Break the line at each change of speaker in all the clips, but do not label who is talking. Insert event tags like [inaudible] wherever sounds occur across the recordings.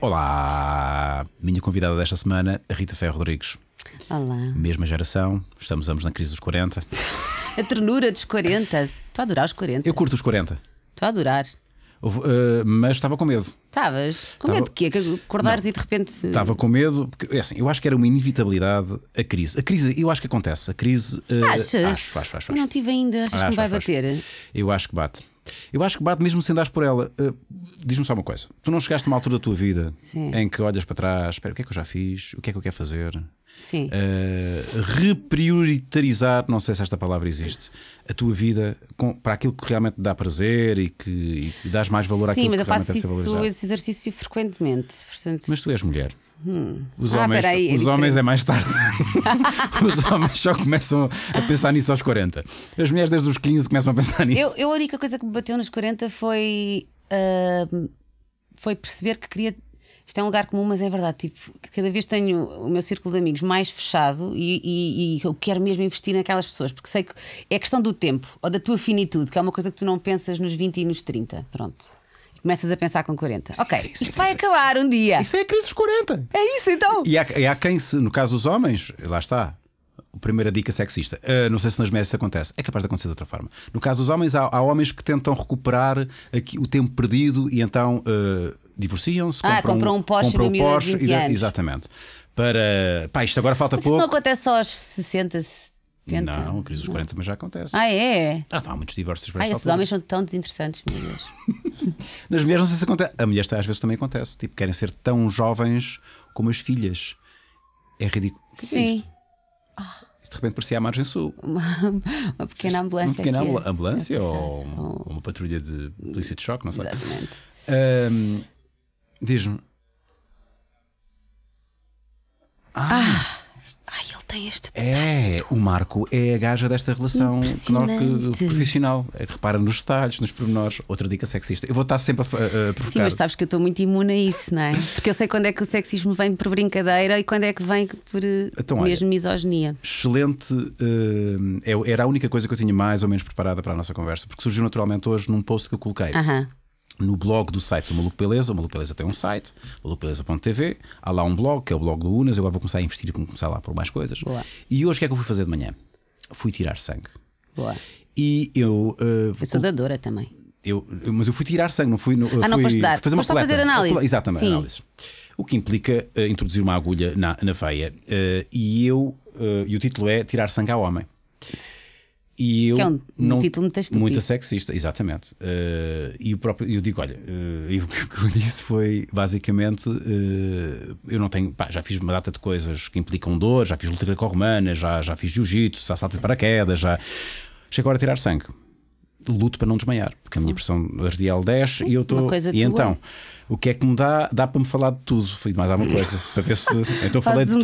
Olá, minha convidada desta semana, Rita Ferro Rodrigues. Olá. Mesma geração, estamos ambos na crise dos 40. [laughs]
A ternura dos 40. tu a adorar os 40. Eu curto os 40. Tu a adorar.
uh, mas estava com medo.
Estavas? Com Tava... medo de quê? Que acordares não. e de repente. Estava
com medo, porque é assim, eu acho que era uma inevitabilidade a crise. A crise, eu acho que acontece. A crise. Uh, Achas? Acho, acho, acho, acho. Não
tive ainda, achas acho, que me vai acho, bater? Acho.
Eu acho que bate. Eu acho que bate mesmo sem dar por ela. Uh, Diz-me só uma coisa: tu não chegaste a uma altura da tua vida Sim. em que olhas para trás, espera, o que é que eu já fiz? O que é que eu quero fazer? Sim. Uh, não sei se esta palavra existe, a tua vida com, para aquilo que realmente dá prazer e que, e que dás mais valor Sim, àquilo que realmente deve ser valorizado. Sim, mas eu faço esse
exercício frequentemente.
Portanto... Mas tu és mulher. Hum. Os ah, homens, peraí, os é homens é mais tarde. [laughs] os homens só começam a pensar nisso aos 40. As mulheres desde os 15 começam a pensar nisso. Eu,
eu a única coisa que me bateu nos 40 foi, uh, foi perceber que queria. Isto é um lugar comum, mas é verdade. Tipo, cada vez tenho o meu círculo de amigos mais fechado e, e, e eu quero mesmo investir naquelas pessoas, porque sei que é questão do tempo ou da tua finitude, que é uma coisa que tu não pensas nos 20 e nos 30. Pronto. Começas a pensar com 40. Isso ok, é crise, isto vai acabar um dia. Isso é a crise
dos 40.
É isso então.
E há, e há quem, se, no caso dos homens, lá está, primeira dica sexista. Uh, não sei se nas mulheres isso acontece. É capaz de acontecer de outra forma. No caso dos homens, há, há homens que tentam recuperar aqui, o tempo perdido e então uh, divorciam-se. Ah, compram, compram um Porsche, compram um Porsche e, Exatamente. Para. Pá, isto agora falta Mas pouco. Isso não
acontece só aos 60, não,
a crise dos 40 mas já acontece. Ah, é? Ah, não, há muitos divórcios para ah, esses homens
são tão desinteressantes,
meu Deus. [laughs] Nas mulheres não sei se acontece. A mulher às vezes também acontece. Tipo, querem ser tão jovens como as filhas. É ridículo. É é Sim. É isto? De repente parecia a margem sul. Uma,
[laughs] uma pequena ambulância. Uma pequena aqui,
ambulância é ou, ou, uma patrulha de polícia de choque, não sei. Exatamente. Um, Diz-me.
ah. ah tem este
é, detalhe. É, o Marco é a gaja desta relação é que, profissional. Repara nos detalhes, nos pormenores. Outra dica sexista. Eu vou estar sempre a, a provocar. Sim, mas sabes
que eu estou muito imune a isso, não é? Porque eu sei quando é que o sexismo vem por brincadeira e quando é que vem por então, mesmo olha, misoginia.
Excelente. Uh, era a única coisa que eu tinha mais ou menos preparada para a nossa conversa, porque surgiu naturalmente hoje num post que eu coloquei. Aham. Uh -huh no blog do site do Maluco Beleza, o Maluco Beleza tem um site, malucobeleza.tv, há lá um blog, que é o blog do Unas, eu agora vou começar a investir e começar lá por mais coisas. Boa. E hoje o que é que eu fui fazer de manhã? Fui tirar sangue. Boa. E eu. Uh, eu sou também. Eu, mas eu fui tirar sangue, não fui. Ah, não, ah, fui não foste dar. Fazer uma coleta, fazer análise. exatamente, Sim. análise. O que implica uh, introduzir uma agulha na, na veia. Uh, e eu. e o título é Tirar sangue ao homem. E eu que é um, não, título muito Muito sexista, exatamente. Uh, e o próprio, eu digo, olha, uh, o [laughs] que eu disse foi basicamente: uh, eu não tenho, pá, já fiz uma data de coisas que implicam dor, já fiz luta greco-romana, já, já fiz jiu-jitsu, já salto de paraquedas, já. Chego agora a tirar sangue luto para não desmaiar, porque a minha ah. pressão arterial desce e eu estou. E então, o que é que me dá? Dá para me falar de tudo. Fui de mais alguma coisa. para ver se. [laughs] Então falei um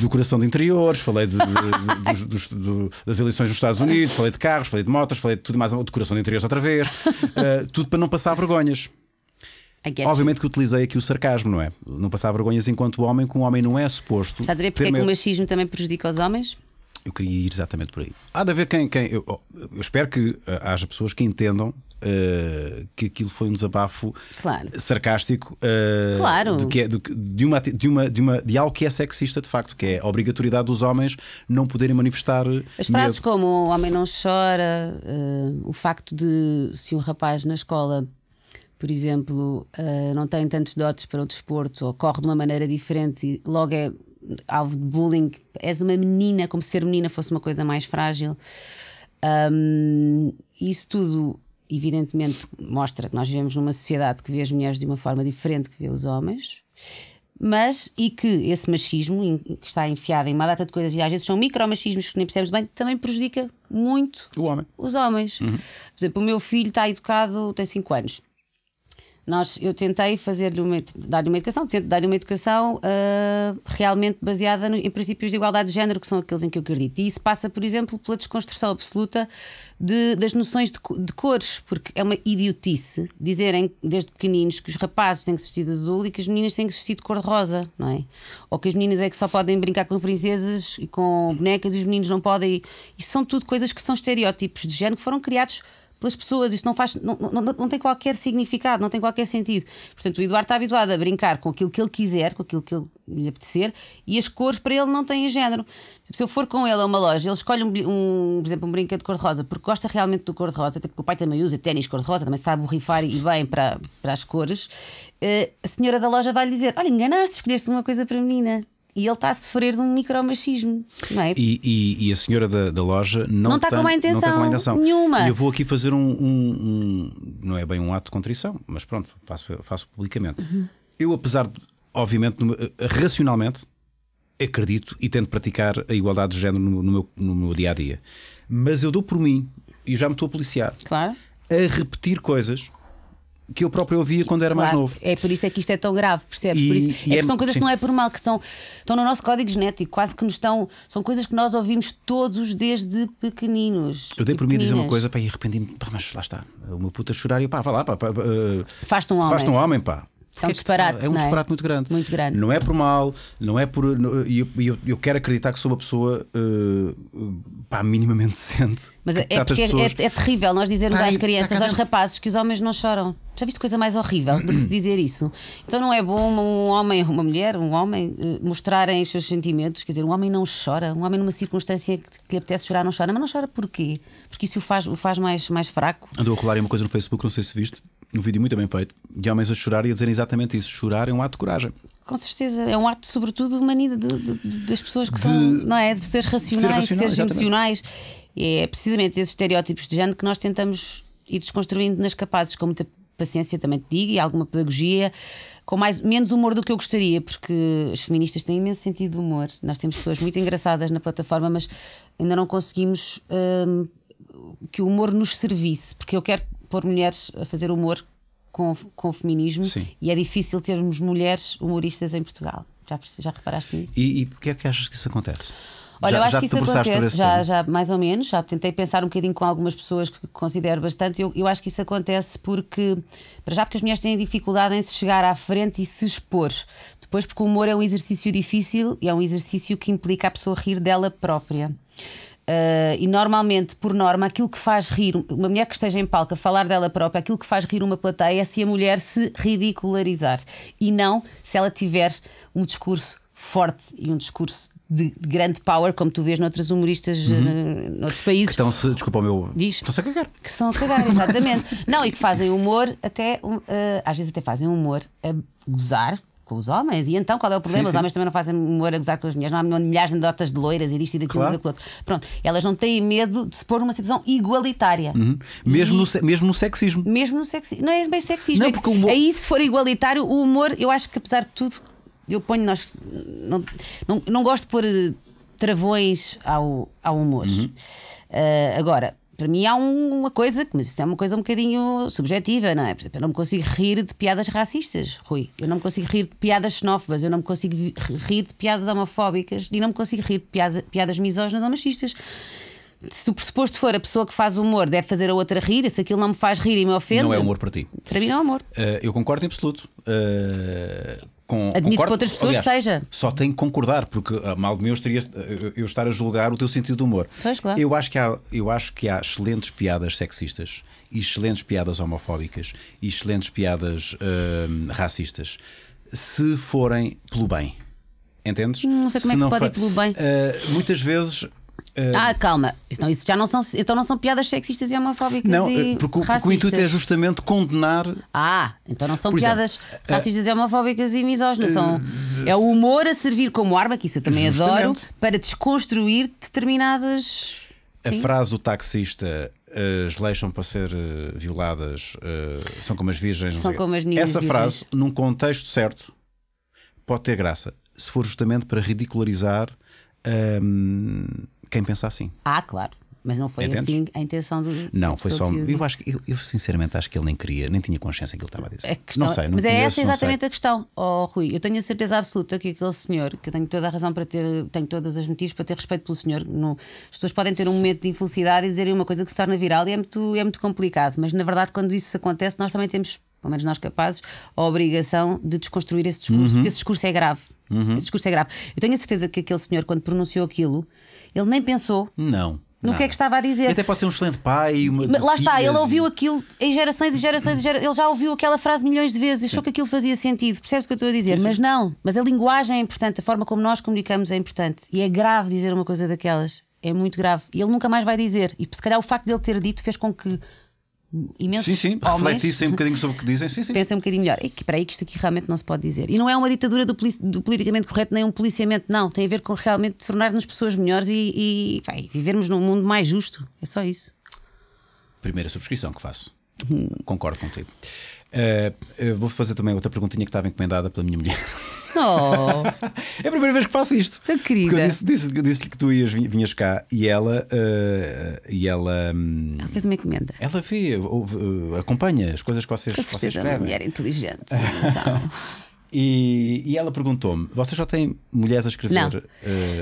do, coração de interiores, falei de, de, dos, dos, do, das eleições nos Estados Unidos, falei de carros, falei de motas, falei de tudo mais do coração de interiores outra vez. Uh, [laughs] tudo para não passar vergonhas. Obviamente you. que utilizei aqui o sarcasmo, não é? Não passar vergonhas enquanto homem, que um homem não é suposto. Está a ver porque é que o
machismo também prejudica os homens?
Eu queria ir exatamente por aí. Há de haver quem. quem eu, eu espero que eh, haja pessoas que entendam Uh, que aquilo foi um desabafo claro. sarcástico uh, claro. de, que é, de, de, uma, de, uma, de, uma, de algo que é sexista de facto, que é a obrigatoriedade dos homens não poderem manifestar. As frases
como o homem não chora, uh, o facto de se um rapaz na escola. Por exemplo, não tem tantos dotes para o desporto ou corre de uma maneira diferente e logo é alvo de bullying, és uma menina, como se ser menina fosse uma coisa mais frágil. Um, isso tudo, evidentemente, mostra que nós vivemos numa sociedade que vê as mulheres de uma forma diferente que vê os homens, mas e que esse machismo, que está enfiado em uma data de coisas, e às vezes são micromachismos que nem percebemos bem, também prejudica muito homem. os homens. Uhum. Por exemplo, o meu filho está educado, tem 5 anos nós, eu tentei fazer-lhe uma, dar-lhe uma educação, tento dar-lhe uma educação uh, realmente baseada no, em princípios de igualdade de género, que são aqueles em que eu acredito. E isso passa, por exemplo, pela desconstrução absoluta de, das noções de, de, cores, porque é uma idiotice dizerem desde pequeninos que os rapazes têm que vestir de azul e que as meninas têm que vestir de cor-de-rosa, não é? Ou que as meninas é que só podem brincar com princesas e com bonecas e os meninos não podem. Isso são tudo coisas que são estereótipos de género que foram criados pelas pessoas, isto não faz, não, não, não tem qualquer significado, não tem qualquer sentido. Portanto, o Eduardo está habituado a brincar com aquilo que ele quiser, com aquilo que ele lhe apetecer, e as cores para ele não têm género. Tipo, se eu for com ele a uma loja, ele escolhe, um, um por exemplo, um brinquedo de cor-de-rosa, porque gosta realmente do cor-de-rosa, até porque o pai também usa ténis cor-de-rosa, também sabe borrifar e bem para, para as cores. Uh, a senhora da loja vai lhe dizer: Olha, enganaste, escolheste uma coisa para a menina e ele está a sofrer de um micromachismo,
não é? E, e, e a senhora da, da loja não, não, está tem, com má intenção, com intenção nenhuma. E eu vou aqui fazer um, um, um, Não é bem um ato de contrição, mas pronto, faço, faço publicamente. Uhum. Eu, apesar de, obviamente, racionalmente, acredito e tento praticar a igualdade de género no, no, meu, no meu dia a dia. Mas eu dou por mim, e já me estou a policiar, claro. a repetir coisas que eu próprio ouvia quando era claro, mais novo.
É por isso é que isto é tão grave, percebes? E, por isso, é que é são coisas sim. que não é por mal, que são, estão no nosso código genético, quase que nos estão. São coisas que nós ouvimos todos desde pequeninos. Eu dei por mim a dizer uma coisa
pá, e arrependi-me, mas lá está, uma puta chorar e eu, pá, vá lá, pá, pá uh, faz-te um homem. Faz-te um homem, pá. É, é um é? disparate. É, é um disparate é? muito grande. Muito grande. Não é por mal, não é por. E eu, eu, eu, quero acreditar que sou uma pessoa uh, pá, minimamente decente. Mas é, é, pessoas...
é, terrível nós dizermos tá às tá crianças, aos rapazes, que os homens não choram. Já viste coisa mais horrível do que se dizer isso? Então não é bom um homem, uma mulher, um homem eh, mostrarem os seus sentimentos. Quer dizer, um homem não chora. Um homem numa circunstância que lhe apetece chorar não chora. Mas não chora porquê? Porque isso o faz, o faz mais, mais fraco.
Andou a rolar uma coisa no Facebook, não sei se viste um vídeo muito bem feito de homens a chorar e a dizerem exatamente isso: chorar é um ato de coragem.
Com certeza, é um ato, sobretudo, humanido de, de, das pessoas que de, são, não é? De seres racionais, racional, seres emocionais. É precisamente esses estereótipos de género que nós tentamos ir desconstruindo nas capazes, com muita paciência, também te digo, e alguma pedagogia, com mais, menos humor do que eu gostaria, porque as feministas têm imenso sentido de humor. Nós temos pessoas muito engraçadas na plataforma, mas ainda não conseguimos. Hum, que o humor nos servisse, porque eu quero pôr mulheres a fazer humor com, com o feminismo Sim. e é difícil termos mulheres humoristas em Portugal. Já, já reparaste nisso?
E, e porquê é que achas que isso acontece? Olha, já, eu acho que isso acontece, já, já,
mais ou menos, já tentei pensar um bocadinho com algumas pessoas que considero bastante. Eu, eu acho que isso acontece porque, para já, porque as mulheres têm dificuldade em se chegar à frente e se expor. Depois, porque o humor é um exercício difícil e é um exercício que implica a pessoa rir dela própria. Uh, e normalmente, por norma, aquilo que faz rir uma mulher que esteja em palco a falar dela própria, aquilo que faz rir uma plateia é se a mulher se ridicularizar e não se ela tiver um discurso forte e um discurso de grande power, como tu vês noutras humoristas uhum. Ah,
noutros países. Que estão desculpa o meu.
Diz, estão-se a cagar. Que são a cagar, exatamente. [laughs] não, e que fazem humor, até uh, às vezes até fazem humor a gozar com os homens. E então qual é o problema? Sim, sim. Os homens também não fazem humor a gozar com as mulheres, não há milhares de anedotas de loiras e disto e daquilo claro. e daquilo outro. Pronto, elas não têm medo de se pôr numa situação igualitária.
Uhum. Mesmo, e... no, mesmo no sexismo. Mesmo
no sexismo. Não é bem sexismo. Não, é porque humor... Aí, se for igualitário, o humor, eu acho que apesar de tudo, eu ponho nós. Não, não, não gosto de pôr eh, travões ao, ao humor. Uhum. Uh, agora, para mim há um, uma coisa, mas isso é uma coisa um bocadinho subjetiva, não é? Por exemplo, eu não me consigo rir de piadas racistas, Rui. Eu não me consigo rir de piadas xenófobas, eu não me consigo rir de piadas homofóbicas e não me consigo rir de piada, piadas misóginas ou machistas se o pressuposto for a pessoa que faz humor deve fazer a outra rir, se aquilo não me faz rir e me ofende. Não é humor
para ti. Para mim não é humor. Uh, eu concordo em absoluto. Uh, com, Admito concordo, que outras pessoas aliás, seja. Só tem que concordar, porque mal de mim eu, estaria, eu estar a julgar o teu sentido de humor. Pois, claro. eu, acho que há, eu acho que há excelentes piadas sexistas, excelentes piadas homofóbicas, excelentes piadas hum, racistas, se forem pelo bem. Entendes? Hum, não sei como se é que se pode for... ir pelo bem. Uh, muitas vezes Uh... Ah,
calma. Então, isso já não são, então não são piadas sexistas e homofóbicas. Não, e eh, porque, porque o intuito é
justamente condenar. Ah, então não são Por piadas exemplo, eh, racistas uh... e
homofóbicas e misóginas. Uh... São, é o humor a servir como arma, que isso eu também justamente. adoro, para desconstruir determinadas.
A Sim? frase do taxista as leis são para ser violadas, são como as virgens. São como as Essa frase, num contexto certo, pode ter graça, se for justamente para ridicularizar. Um ehm, quem pensa assim. Ah, claro. Mas não foi Entendes? assim
a intenção do. Não, foi só. Eu, acho
que, eu, eu, sinceramente acho que ele nem queria, nem tinha consciência que ele estava a dizer. A questão, não sei, não Mas é essa exatamente
a questão, oh, Rui. Eu tenho a certeza absoluta que aquele senhor, que eu tenho toda a razão para ter, tenho todas as motivos para ter respeito pelo senhor. No, as pessoas podem ter um momento de infelicidade e dizerem uma coisa que se torna viral e é muito, é muito complicado. Mas na verdade, quando isso acontece, nós também temos, pelo menos nós capazes, a obrigação de desconstruir esse discurso, uhum. porque esse discurso é grave. Uhum. Esse discurso é grave. Eu tenho a certeza que aquele senhor, quando pronunciou aquilo, ele nem pensou.
Não. No nada. que é que estava a dizer. E até pode ser um excelente pai. Uma lá está, ele ouviu
aquilo em gerações e gerações e gerações. Ele já ouviu aquela frase milhões de vezes, achou Sim. que aquilo fazia sentido. Percebes o que eu estou a dizer? Sim. Mas não. Mas a linguagem é importante, a forma como nós comunicamos é importante. E é grave dizer uma coisa daquelas. É muito grave. E ele nunca mais vai dizer. E se calhar o facto de ele ter dito fez com que
imensos sim, sim, homens refletissem um bocadinho sobre o que dizem, sim, sim.
pensem um bocadinho melhor. É que para aí que isto aqui realmente não se pode dizer. E não é uma ditadura do, do politicamente correto nem um policiamento, não. Tem a ver com realmente tornar-nos pessoas melhores e, e vivermos num mundo mais justo. É só isso.
Primeira subscrição que faço. Hum. Concordo contigo. Eh, vou fazer também outra perguntinha que estava encomendada pela minha mulher. Oh. [laughs] é a primeira vez que faço isto. Eu querida. Porque eu disse-lhe disse, disse que tu ias, vinhas cá e ela. Uh, e ela, hum, ela fez uma encomenda. Ela vê, ouve, uh, acompanha as coisas que vocês, Com vocês é escrevem. uma mulher
inteligente. Então.
[laughs] E, e, ela perguntou-me: vocês já têm mulheres a escrever? Não. Uh...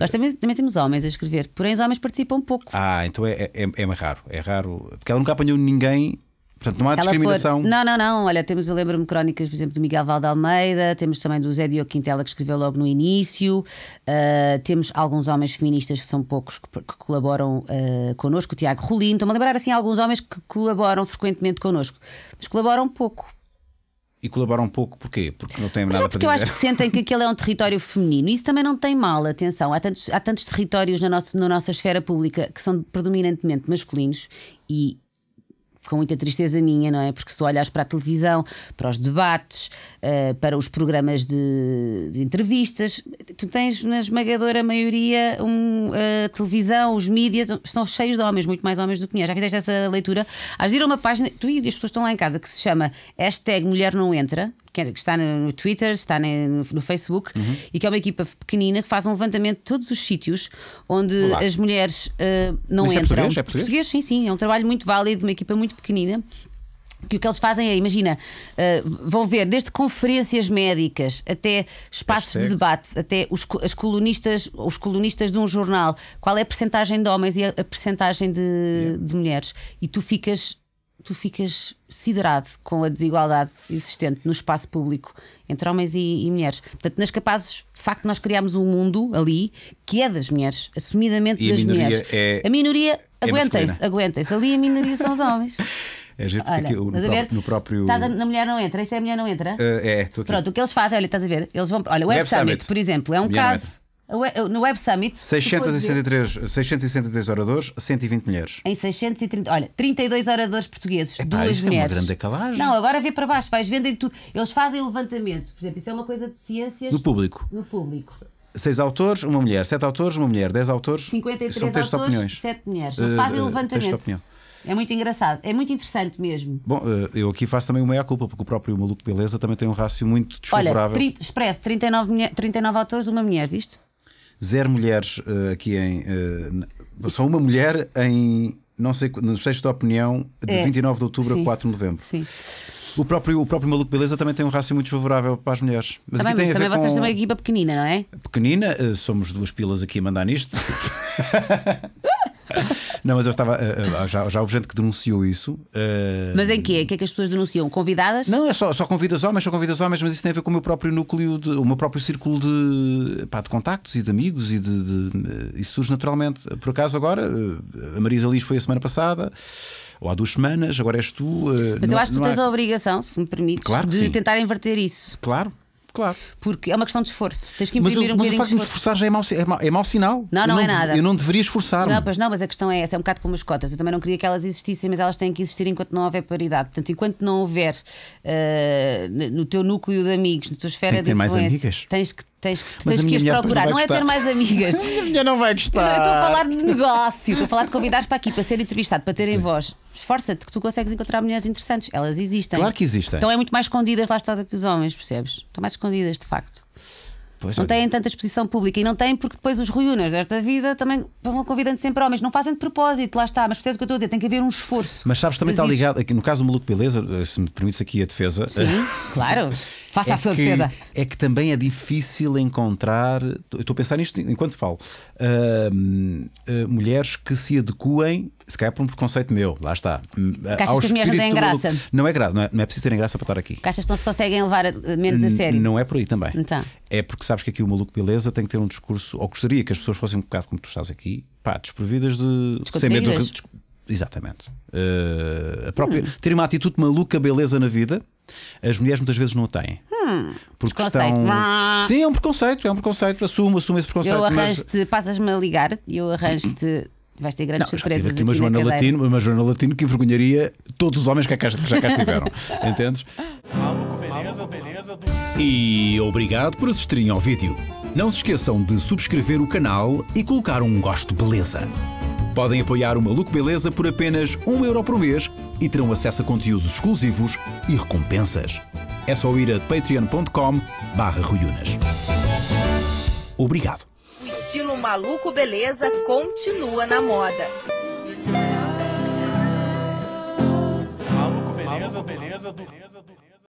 Nós também,
também, temos homens a escrever, porém os homens participam pouco.
Ah, então é, é, é raro. É raro. Porque ela nunca apanhou ninguém Portanto, não há discriminação. For... Não,
não, não. Olha, temos, eu lembro-me crónicas, por exemplo, do Miguel Valde Almeida, temos também do Zé Diogo Quintela, que escreveu logo no início, uh, temos alguns homens feministas, que são poucos, que, que colaboram uh, connosco, o Tiago Rolim. Estou-me a lembrar, assim, alguns homens que colaboram frequentemente connosco, mas colaboram pouco.
E colaboram pouco, porquê? Porque não têm nada é para dizer. Porque eu acho que
sentem que aquele é um território feminino. Isso também não tem mal, atenção. Há tantos, há tantos territórios na nossa, na nossa esfera pública que são predominantemente masculinos e com muita tristeza minha, não é? Porque se tu olhas para a televisão, para os debates, uh, para os programas de, de, entrevistas, tu tens na esmagadora maioria um, uh, televisão, os mídias estão cheios de homens, muito mais homens do que mulheres. Já fizeste essa leitura? Às vezes uma página, tu e as pessoas estão lá em casa que se chama hashtag Mulher Não Entra. É, que está no Twitter, está no Facebook, uhum. e que é uma equipa pequenina que faz um levantamento de todos os sítios onde Olá. as mulheres uh, não Mas é entram. É português? é português? português, sim, sim. É um trabalho muito válido, uma equipa muito pequenina que o que eles fazem é, imagina, uh, vão ver desde conferências médicas até espaços Hashtag. de debate, até os, as colunistas, os colunistas de um jornal, qual é a percentagem de homens e a, a percentagem de, yeah. de mulheres. E tu ficas tu ficas siderado com a desigualdade existente no espaço público entre homens e, e, mulheres. Portanto, nas capazes, de facto, nós criamos um mundo ali que é das mulheres, assumidamente e das a mulheres. É... A minoria, é aguentem-se, aguentem-se. Ali a minoria são os homens. [laughs]
É olha, no, próprio, no próprio... A, na
mulher não entra, isso é a mulher não entra? Uh,
é, aqui. Pronto, o
que eles fazem, olha, estás a ver? Eles vão. Olha, o Web Summit, por exemplo, é um caso. No Web Summit. 663,
663 oradores, 120 mulheres.
Em 630. Olha, 32 oradores portugueses, Epá, duas isto mulheres. É uma
grande calagem. Não,
agora vê para baixo, vais vendem tudo. Eles fazem levantamento. Por exemplo, isso é uma coisa de ciências. No público. No público.
Seis autores, uma mulher. Sete autores, uma mulher. Dez autores. 53 são textos autores, opiniões.
sete mulheres. Eles eh, fazem uh, levantamento. É muito engraçado, é muito interessante mesmo.
Bom, eh, eu aqui faço também uma meia culpa, porque o próprio Maluco Beleza também tem um rácio muito desfavorável. Olha,
expresso, 39, 39 autores, uma mulher, viste?
zero mulheres uh, aqui em. Uh, só uma mulher em. Não sei, nos sexto da opinião, de é. 29 de outubro Sim. a 4 de novembro. Sim. O próprio, o próprio Maluco Beleza também tem um rácio muito favorável para as mulheres. Mas, mas também vocês com... têm uma
equipa pequenina, não é?
Pequenina, eh, somos duas pilas aqui a mandar nisto. [laughs] Não, mas eu estava. Uh, uh, já, já houve gente que denunciou isso. Uh... Mas
em quê? O que é que as pessoas denunciam? Convidadas?
Não, é só, só convidas homens, só convidas homens, mas isso tem a ver com o meu próprio núcleo, de, o meu próprio círculo de, pá, de contactos e de amigos e de, de, isso surge naturalmente. Por acaso, agora, a Marisa Liz foi a semana passada ou há duas semanas, agora és tu. Mas eu acho que tu tens há... a
obrigação, se me permites, claro de sim. tentar inverter isso. Claro, Claro. Porque é uma questão de esforço. Tens que imprimir mas, um mas bocadinho. Mas o facto de, me esforçar
já é mau, é mau, é mau sinal. Não, não, não, é nada. Eu não deveria esforçar. -me. Não,
pois não, mas a questão é essa. É um bocado como as cotas. Eu também não queria que elas existissem, mas elas têm que existir enquanto não houver paridade. Portanto, enquanto não houver uh, no teu núcleo de amigos, na tua esfera Tem de influência, mais amigas. tens que Tens que, tens que as procurar. Não, não é ter mais amigas. [laughs] a minha não vai gostar. Não, eu estou a falar de negócio, estou a falar de convidares para aqui, para ser entrevistado, para terem Sim. voz esforça-te que tu consegues encontrar mulheres interessantes. Elas existem. Claro que existem. Então é muito mais escondidas lá está do que os homens, percebes? Estão mais escondidas, de facto. Pois não olha. têm tanta exposição pública e não têm porque depois os ruínas desta vida também vão convidando sempre homens. Não fazem de propósito, lá está. Mas percebes o que eu estou a dizer? Tem que haver um esforço. Mas sabes, também está ligado,
aqui no caso do Maluco Beleza, eh, se me permites aqui a defesa. Sim, eh,
claro. [laughs] Faça é a sua que, defesa.
É que também é difícil encontrar, estou a pensar nisto enquanto falo, uh, uh, mulheres que se adequem, se calhar por um preconceito meu, lá está. Caixas hum, eh, achas que as mulheres não têm graça? Não é graça, não é, não é preciso terem graça para estar aqui.
Caixas achas que não se conseguem levar menos a sério?
não é por aí também. Então. É porque sabes que aqui o maluco beleza tem que ter um discurso, ou gostaria que as pessoas fossem um bocado como tu estás aqui, pá, desprovidas de. Sem medo do que. Exatamente. Uh, a própria, hum. Ter uma atitude maluca beleza na vida as mulheres muitas vezes não o têm. Hum, porque preconceito. Estão... Ah. Sim, é um preconceito, é um preconceito. Assumo, assumo esse preconceito. Eu arranjo-te,
mas... passas-me a ligar e eu arranjo-te. Vais ter grandes não, surpresas. Aqui, aqui uma, Joana Latino,
uma Joana Latino que envergonharia todos os homens que, já cá estiveram. [laughs] Entendes? E obrigado por assistirem ao vídeo. Não se esqueçam de subscrever o canal e colocar um gosto beleza. Podem apoiar o Maluco Beleza por apenas 1 euro por mês e terão acesso a conteúdos exclusivos e recompensas. É só ir a patreon.com barra Obrigado.
O estilo maluco beleza continua na moda.
Maluco beleza, beleza
do...